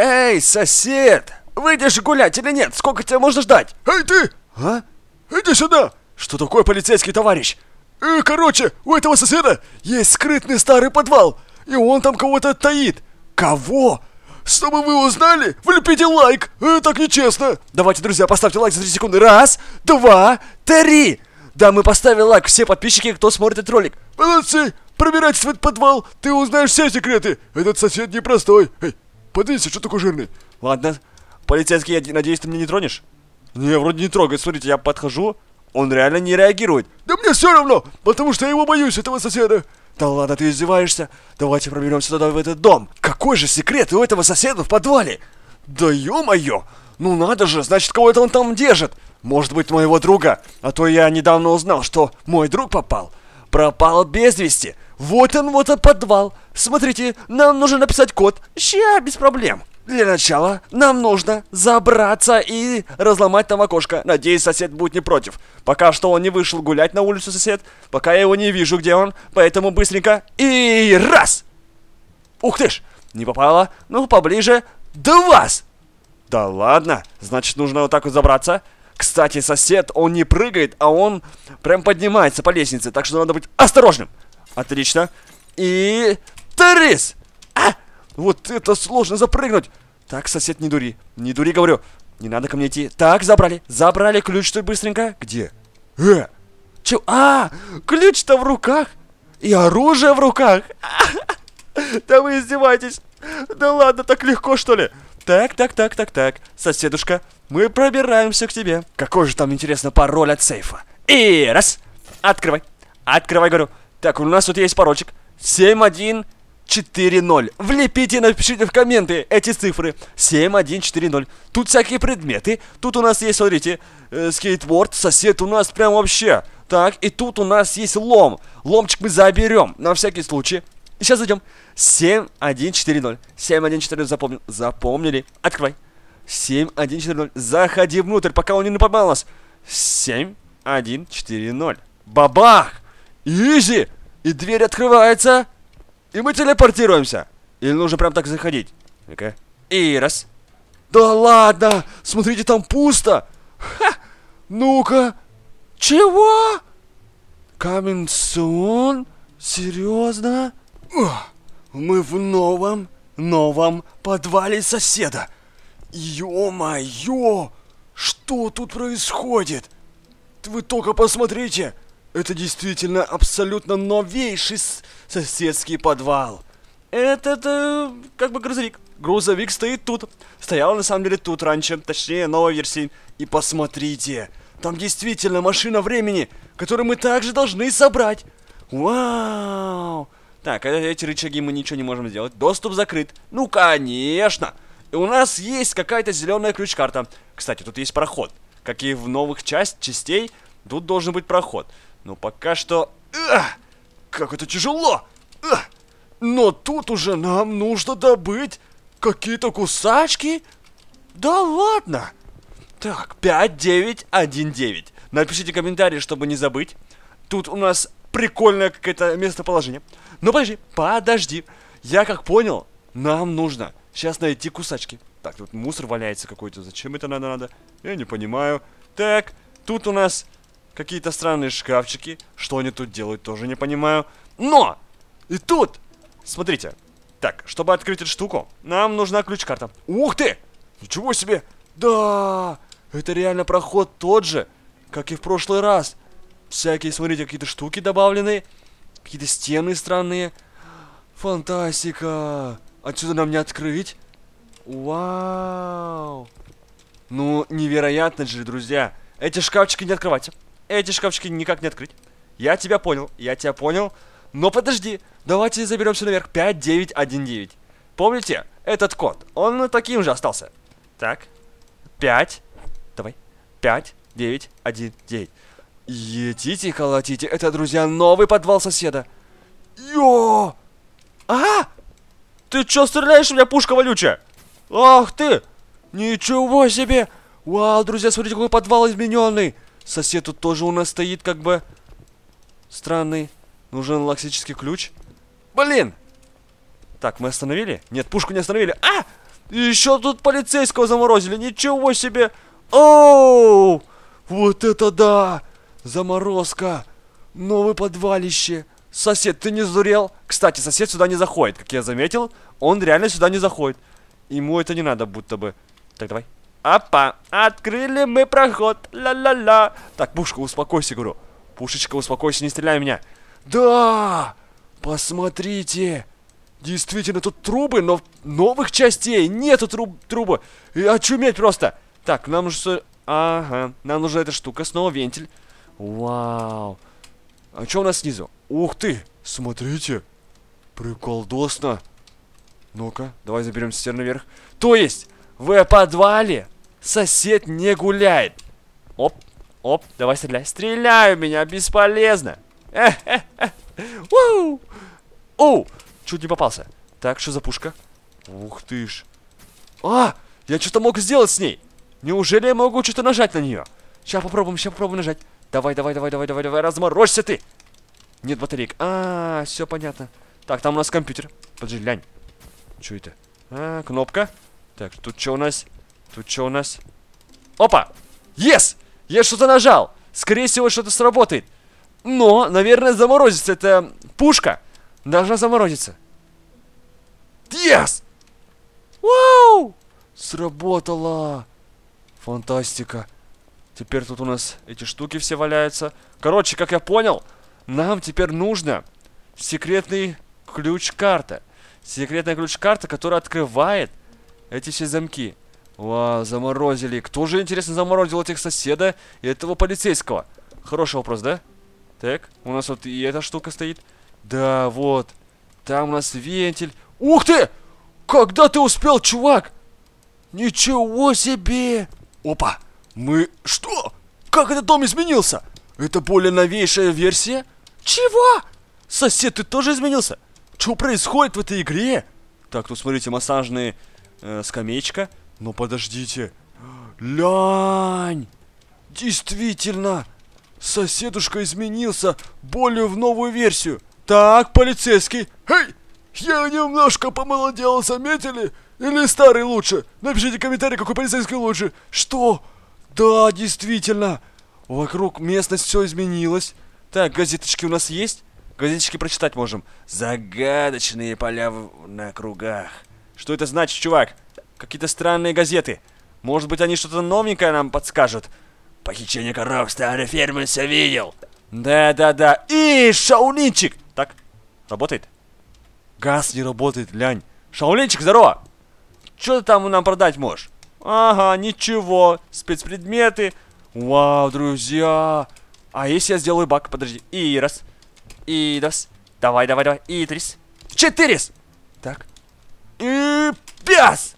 Эй, сосед! Выйдешь гулять или нет? Сколько тебя можно ждать? Эй, ты! А? Иди сюда! Что такое полицейский товарищ? Э, короче, у этого соседа есть скрытный старый подвал, и он там кого-то таит. Кого? Чтобы вы узнали, влепите лайк. Э, так нечестно. Давайте, друзья, поставьте лайк за 3 секунды. Раз, два, три. Да, мы поставили лайк все подписчики, кто смотрит этот ролик. Молодцы! Пробирайтесь в этот подвал, ты узнаешь все секреты. Этот сосед непростой. Эй, Подвинься, что такой жирный? Ладно. Полицейский, я надеюсь, ты меня не тронешь? Не, вроде не трогает. Смотрите, я подхожу, он реально не реагирует. Да мне все равно, потому что я его боюсь, этого соседа. Да ладно, ты издеваешься. Давайте проберемся туда, в этот дом. Какой же секрет у этого соседа в подвале? Да ё-моё! Ну надо же, значит, кого-то он там держит. Может быть, моего друга. А то я недавно узнал, что мой друг попал. Пропал без вести. Вот он, вот он подвал. Смотрите, нам нужно написать код. Ща, без проблем. Для начала нам нужно забраться и разломать там окошко. Надеюсь, сосед будет не против. Пока что он не вышел гулять на улицу, сосед. Пока я его не вижу, где он. Поэтому быстренько и раз! Ух ты ж! Не попало. Ну, поближе. Два! Да ладно. Значит, нужно вот так вот забраться. Кстати, сосед, он не прыгает, а он прям поднимается по лестнице. Так что надо быть осторожным. Отлично. И... Трис! А! Вот это сложно запрыгнуть. Так, сосед, не дури. Не дури, говорю. Не надо ко мне идти. Так, забрали. Забрали ключ ты быстренько. Где? Э! Че? А! Ключ-то в руках. И оружие в руках. Да вы издеваетесь. Да ладно, так легко, что ли? Так, так, так, так, так. Соседушка, мы пробираемся к тебе. Какой же там, интересно, пароль от сейфа? И раз. Открывай. Открывай, говорю. Так, у нас тут есть паролчик. 7140. Влепите, напишите в комменты эти цифры. 7140. Тут всякие предметы. Тут у нас есть, смотрите, э, скейтборд. Сосед у нас прям вообще. Так, и тут у нас есть лом. Ломчик мы заберем, на всякий случай. И сейчас зайдем. 7140. 7140 запомнил. Запомнили. Открывай. 7140. Заходи внутрь, пока он не напомал нас. 7140. Бабах! Изи! И дверь открывается. И мы телепортируемся. Или нужно прям так заходить? Ну-ка. И раз. Да ладно! Смотрите, там пусто! Ха! Ну-ка! Чего? Coming soon? Серьезно? Мы в новом, новом подвале соседа. Ё-моё! Что тут происходит? Вы только посмотрите! Это действительно абсолютно новейший соседский подвал. это э, как бы грузовик. Грузовик стоит тут. Стоял на самом деле тут раньше, точнее новой версии. И посмотрите, там действительно машина времени, которую мы также должны собрать. Вау! Так, э, эти рычаги мы ничего не можем сделать. Доступ закрыт. Ну, конечно! И у нас есть какая-то зеленая ключ-карта. Кстати, тут есть проход. Как и в новых часть частей, тут должен быть проход. Но ну, пока что... Ах! Как это тяжело! Ах! Но тут уже нам нужно добыть какие-то кусачки. Да ладно! Так, 5919. Напишите комментарии, чтобы не забыть. Тут у нас прикольное какое-то местоположение. Но подожди, подожди. Я как понял, нам нужно сейчас найти кусачки. Так, тут мусор валяется какой-то. Зачем это надо надо? Я не понимаю. Так, тут у нас Какие-то странные шкафчики. Что они тут делают, тоже не понимаю. Но! И тут! Смотрите. Так, чтобы открыть эту штуку, нам нужна ключ-карта. Ух ты! Ничего себе! Да! Это реально проход тот же, как и в прошлый раз. Всякие, смотрите, какие-то штуки добавлены. Какие-то стены странные. Фантастика! Отсюда нам не открыть. Вау! Ну, невероятно же, друзья. Эти шкафчики не открывайте эти шкафчики никак не открыть. Я тебя понял, я тебя понял. Но подожди, давайте заберемся наверх. 5919. Помните, этот код, он таким же остался. Так, 5, давай, 5, 9, 1, 9. Етите, колотите, это, друзья, новый подвал соседа. Йо! А! Ты чё стреляешь у меня, пушка вонючая? Ах ты! Ничего себе! Вау, друзья, смотрите, какой подвал измененный! Сосед тут тоже у нас стоит, как бы... Странный. Нужен лаксический ключ. Блин! Так, мы остановили? Нет, пушку не остановили. А! Еще тут полицейского заморозили. Ничего себе! Оу! Вот это да! Заморозка! Новое подвалище! Сосед, ты не сдурел? Кстати, сосед сюда не заходит, как я заметил. Он реально сюда не заходит. Ему это не надо, будто бы. Так, давай. Опа, открыли мы проход, ла-ла-ла. Так, Пушка, успокойся, говорю. Пушечка, успокойся, не стреляй в меня. Да, посмотрите. Действительно, тут трубы, но новых частей нету труб трубы. И очуметь просто. Так, нам нужно... Ага, нам нужна эта штука, снова вентиль. Вау. А что у нас снизу? Ух ты, смотрите. Приколдосно. Ну-ка, давай заберемся наверх. То есть, в подвале сосед не гуляет. Оп, оп, давай стреляй. Стреляй меня, бесполезно. Э -э чуть не попался. Так, что за пушка? Ух ты ж. А, я что-то мог сделать с ней. Неужели я могу что-то нажать на нее? Сейчас попробуем, сейчас попробуем нажать. Давай, давай, давай, давай, давай, давай, разморочься ты. Нет батареек. А, -а все понятно. Так, там у нас компьютер. Подожди, лянь. Что это? А, кнопка. Так, тут что у нас? Тут что у нас? Опа! Yes! Я что-то нажал! Скорее всего, что-то сработает. Но, наверное, заморозится. Это пушка должна заморозиться. Yes! Вау! Сработало! Фантастика. Теперь тут у нас эти штуки все валяются. Короче, как я понял, нам теперь нужно секретный ключ-карта. Секретная ключ-карта, которая открывает эти все замки. ва, заморозили. Кто же, интересно, заморозил этих соседа и этого полицейского? Хороший вопрос, да? Так, у нас вот и эта штука стоит. Да, вот. Там у нас вентиль. Ух ты! Когда ты успел, чувак? Ничего себе! Опа! Мы... Что? Как этот дом изменился? Это более новейшая версия? Чего? Сосед, ты тоже изменился? Что происходит в этой игре? Так, тут смотрите, массажные э, скамеечка. Но подождите. Лянь! Действительно! Соседушка изменился более в новую версию. Так, полицейский. Эй! Я немножко помолодел, заметили? Или старый лучше? Напишите комментарий, какой полицейский лучше. Что? Да, действительно. Вокруг местность все изменилось. Так, газеточки у нас есть? Газеточки прочитать можем. Загадочные поля в... на кругах. Что это значит, чувак? Какие-то странные газеты. Может быть, они что-то новенькое нам подскажут? Похищение коров старой фермы все видел. Да-да-да. И шаулинчик! Так, работает? Газ не работает, лянь. Шаулинчик, здорово! Что ты там нам продать можешь? Ага, ничего. Спецпредметы. Вау, друзья. А если я сделаю бак? Подожди. И раз. И раз. Давай, давай, давай. И трис. Четырис! Так, и пяс!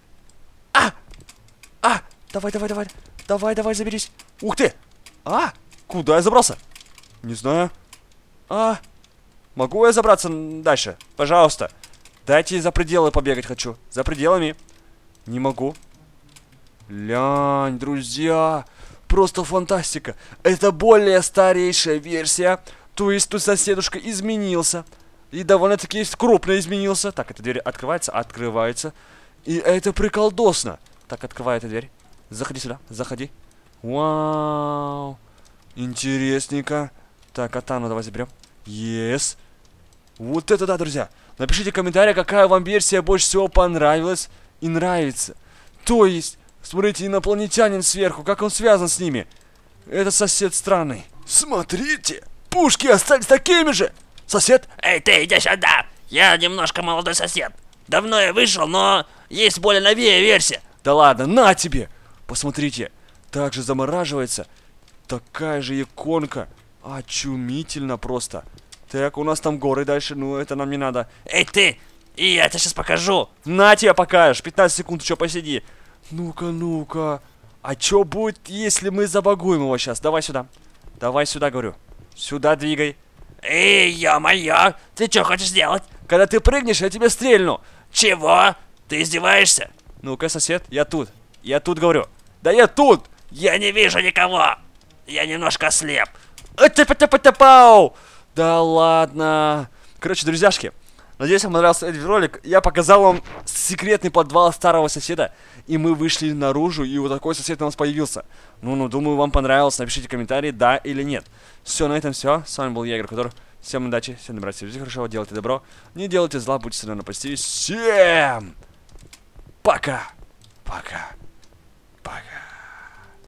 А! А! Давай, давай, давай. Давай, давай, заберись. Ух ты! А! Куда я забрался? Не знаю. А! Могу я забраться дальше? Пожалуйста. Дайте за пределы побегать хочу. За пределами. Не могу. Лянь, друзья. Просто фантастика. Это более старейшая версия. То есть тут соседушка изменился. И довольно-таки крупно изменился. Так, эта дверь открывается, открывается. И это приколдосно. Так, открывай эту дверь. Заходи сюда, заходи. Вау. Интересненько. Так, Атану давай заберем. Yes. Вот это да, друзья. Напишите в комментариях, какая вам версия больше всего понравилась и нравится. То есть, смотрите, инопланетянин сверху, как он связан с ними. Этот сосед странный. Смотрите, пушки остались такими же. Сосед? Эй, ты, иди сюда! Я немножко молодой сосед. Давно я вышел, но есть более новее версия. Да ладно, на тебе! Посмотрите, так же замораживается. Такая же иконка. Очумительно просто. Так, у нас там горы дальше, ну это нам не надо. Эй, ты! И я тебе сейчас покажу. На тебе покажешь, 15 секунд еще посиди. Ну-ка, ну-ка. А что будет, если мы забагуем его сейчас? Давай сюда. Давай сюда, говорю. Сюда двигай. Эй, ё-моё, ты что хочешь сделать? Когда ты прыгнешь, я тебе стрельну. Чего? Ты издеваешься? Ну-ка, сосед, я тут. Я тут говорю. Да я тут! Я не вижу никого! Я немножко слеп. Э, да ладно. Короче, друзьяшки, Надеюсь, вам понравился этот ролик. Я показал вам секретный подвал старого соседа. И мы вышли наружу, и вот такой сосед у нас появился. Ну-ну, думаю, вам понравилось. Напишите комментарии, да или нет. Все, на этом все. С вами был я, Игрокутор. Всем удачи, всем братья, Всем хорошего, делайте добро, не делайте зла, будьте сильны на Всем пока! Пока!